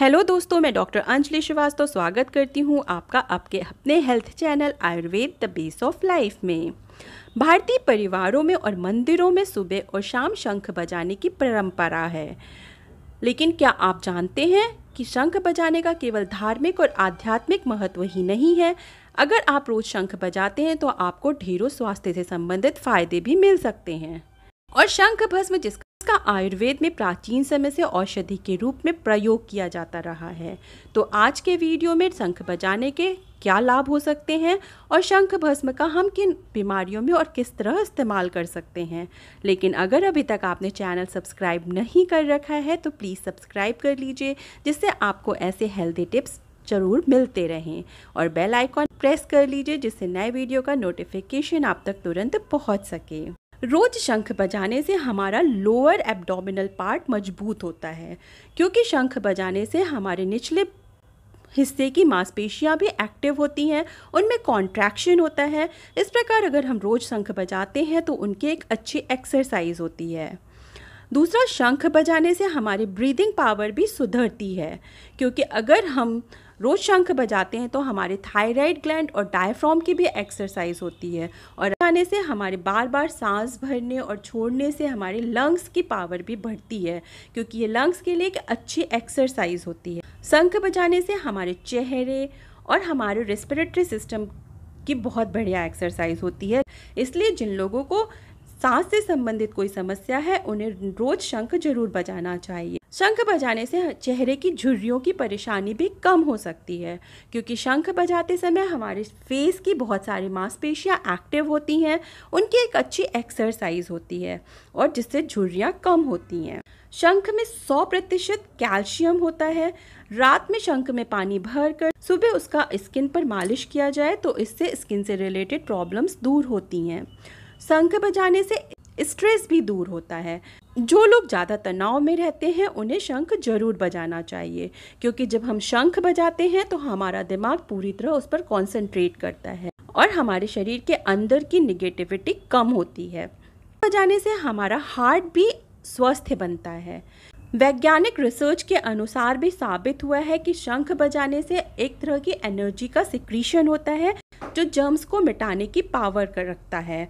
hello दोस्तों मैं doctor Anjali Srivastava स्वागत करती हूँ आपका आपके अपने health channel Ayurveda the base of life में भारतीय परिवारों में और मंदिरों में सुबह और शाम शंख बजाने की परंपरा है लेकिन क्या आप जानते हैं कि शंख बजाने का केवल धार्मिक और आध्यात्मिक महत्व ही नहीं है अगर आप रोज़ शंख बजाते हैं तो आपको ढेरों स्वास्थ्य से संबंधित फ़ायदे भी मिल सकते हैं और शंख भस्म जिसका इसका आयुर्वेद में प्राचीन समय से औषधि के रूप में प्रयोग किया जाता रहा है तो आज के वीडियो में शंख बजाने के क्या लाभ हो सकते हैं और शंख भस्म का हम किन बीमारियों में और किस तरह इस्तेमाल कर सकते हैं लेकिन अगर अभी तक आपने चैनल सब्सक्राइब नहीं कर रखा है तो प्लीज़ सब्सक्राइब कर लीजिए जिससे आपको ऐसे हेल्दी टिप्स जरूर मिलते रहें और बेल आइकॉन प्रेस कर लीजिए जिससे नए वीडियो का नोटिफिकेशन आप तक तुरंत पहुंच सके रोज शंख बजाने से हमारा लोअर एब्डोमिनल पार्ट मजबूत होता है क्योंकि शंख बजाने से हमारे निचले हिस्से की मांसपेशियां भी एक्टिव होती हैं उनमें कॉन्ट्रैक्शन होता है इस प्रकार अगर हम रोज़ शंख बजाते हैं तो उनकी एक अच्छी एक्सरसाइज होती है दूसरा शंख बजाने से हमारी ब्रीदिंग पावर भी सुधरती है क्योंकि अगर हम रोज़ शंख बजाते हैं तो हमारे थायराइड ग्लैंड और डायफ्राम की भी एक्सरसाइज होती है और आने से हमारे बार बार सांस भरने और छोड़ने से हमारे लंग्स की पावर भी बढ़ती है क्योंकि ये लंग्स के लिए एक अच्छी एक्सरसाइज होती है शंख बजाने से हमारे चेहरे और हमारे रेस्पिरेटरी सिस्टम की बहुत बढ़िया एक्सरसाइज होती है इसलिए जिन लोगों को सांस से संबंधित कोई समस्या है उन्हें रोज शंख जरूर बजाना चाहिए शंख बजाने से चेहरे की झुर्रियों की परेशानी भी कम हो सकती है क्योंकि शंख बजाते समय हमारे फेस की बहुत सारी मांसपेशियाँ एक्टिव होती हैं उनकी एक अच्छी एक्सरसाइज होती है और जिससे झुर्रियाँ कम होती हैं शंख में 100 प्रतिशत कैल्शियम होता है रात में शंख में पानी भर कर सुबह उसका स्किन पर मालिश किया जाए तो इससे स्किन से रिलेटेड प्रॉब्लम्स दूर होती हैं शंख बजाने से स्ट्रेस भी दूर होता है जो लोग ज़्यादा तनाव में रहते हैं उन्हें शंख जरूर बजाना चाहिए क्योंकि जब हम शंख बजाते हैं तो हमारा दिमाग पूरी तरह उस पर कॉन्सेंट्रेट करता है और हमारे शरीर के अंदर की निगेटिविटी कम होती है बजाने से हमारा हार्ट भी स्वस्थ बनता है वैज्ञानिक रिसर्च के अनुसार भी साबित हुआ है कि शंख बजाने से एक तरह की एनर्जी का सिक्रीशन होता है जो जर्म्स को मिटाने की पावर कर रखता है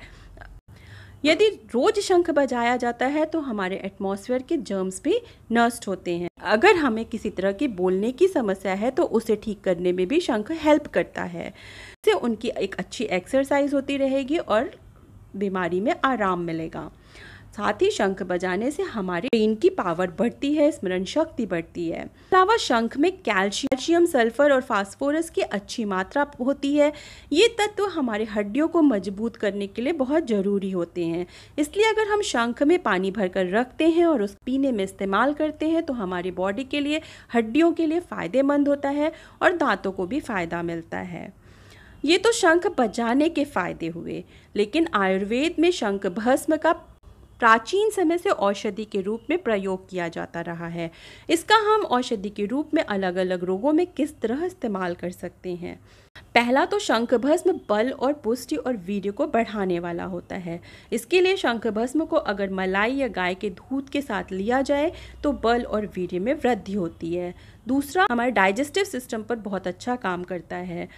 यदि रोज शंख बजाया जाता है तो हमारे एटमॉस्फेयर के जर्म्स भी नष्ट होते हैं अगर हमें किसी तरह की बोलने की समस्या है तो उसे ठीक करने में भी शंख हेल्प करता है इससे उनकी एक अच्छी एक्सरसाइज होती रहेगी और बीमारी में आराम मिलेगा साथ ही शंख बजाने से हमारे ब्रेन की पावर बढ़ती है स्मरण शक्ति बढ़ती है अलावा शंख में कैल्शियम सल्फर और फास्फोरस की अच्छी मात्रा होती है ये तत्व हमारे हड्डियों को मजबूत करने के लिए बहुत ज़रूरी होते हैं इसलिए अगर हम शंख में पानी भरकर रखते हैं और उस पीने में इस्तेमाल करते हैं तो हमारी बॉडी के लिए हड्डियों के लिए फ़ायदेमंद होता है और दांतों को भी फ़ायदा मिलता है ये तो शंख बजाने के फायदे हुए लेकिन आयुर्वेद में शंख भस्म का प्राचीन समय से औषधि के रूप में प्रयोग किया जाता रहा है इसका हम औषधि के रूप में अलग अलग रोगों में किस तरह इस्तेमाल कर सकते हैं पहला तो शंख भस्म बल और पुष्टि और वीर्य को बढ़ाने वाला होता है इसके लिए शंख भस्म को अगर मलाई या गाय के दूध के साथ लिया जाए तो बल और वीर्य में वृद्धि होती है दूसरा हमारे डाइजेस्टिव सिस्टम पर बहुत अच्छा काम करता है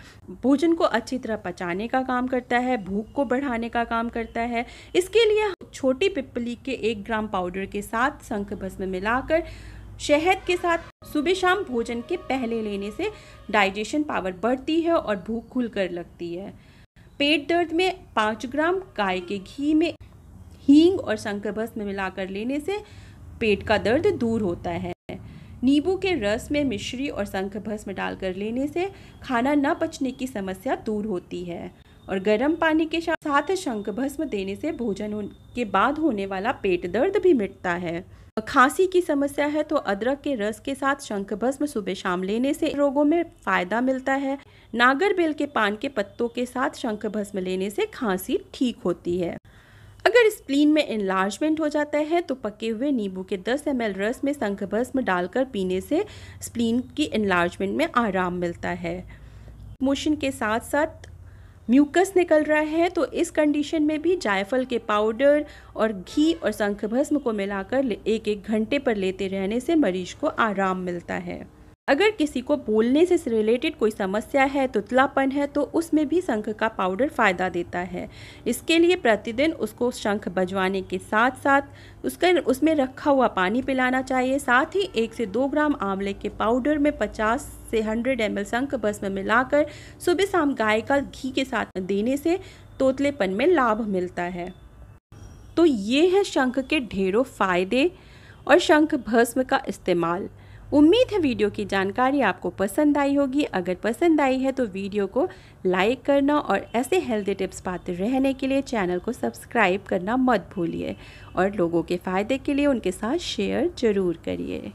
भोजन को अच्छी तरह पचाने का काम करता है भूख को बढ़ाने का काम करता है इसके लिए छोटी पिपली के एक ग्राम पाउडर के साथ शंख भस्म मिलाकर शहद के साथ सुबह शाम भोजन के पहले लेने से डाइजेशन पावर बढ़ती है और भूख खुल कर लगती है पेट दर्द में पाँच ग्राम गाय के घी में हींग और भस्म मिलाकर लेने से पेट का दर्द दूर होता है नींबू के रस में मिश्री और शंख भस्म डालकर लेने से खाना न पचने की समस्या दूर होती है और गर्म पानी के साथ शंखभस्म देने से भोजन के बाद होने वाला पेट दर्द भी मिटता है खांसी की समस्या है तो अदरक के रस के साथ शंख भस्म सुबह शाम लेने से रोगों में फायदा मिलता है नागर बेल के पान के पत्तों के साथ शंख भस्म लेने से खांसी ठीक होती है अगर स्प्लीन में इन्लार्जमेंट हो जाता है तो पके हुए नींबू के 10 एम रस में शंख भस्म डालकर पीने से स्प्लीन की इन्लार्जमेंट में आराम मिलता है मोशन के साथ साथ म्यूकस निकल रहा है तो इस कंडीशन में भी जायफल के पाउडर और घी और भस्म को मिलाकर एक एक घंटे पर लेते रहने से मरीज को आराम मिलता है अगर किसी को बोलने से रिलेटेड कोई समस्या है तुतलापन है तो उसमें भी शंख का पाउडर फ़ायदा देता है इसके लिए प्रतिदिन उसको शंख बजवाने के साथ साथ उसका उसमें रखा हुआ पानी पिलाना चाहिए साथ ही एक से दो ग्राम आंवले के पाउडर में पचास से हंड्रेड एम एल शंख भस्म मिलाकर सुबह शाम गाय का घी के साथ देने से तोतलेपन में लाभ मिलता है तो ये है शंख के ढेरों फ़ायदे और शंख भस्म का इस्तेमाल उम्मीद है वीडियो की जानकारी आपको पसंद आई होगी अगर पसंद आई है तो वीडियो को लाइक करना और ऐसे हेल्दी टिप्स पाते रहने के लिए चैनल को सब्सक्राइब करना मत भूलिए और लोगों के फ़ायदे के लिए उनके साथ शेयर ज़रूर करिए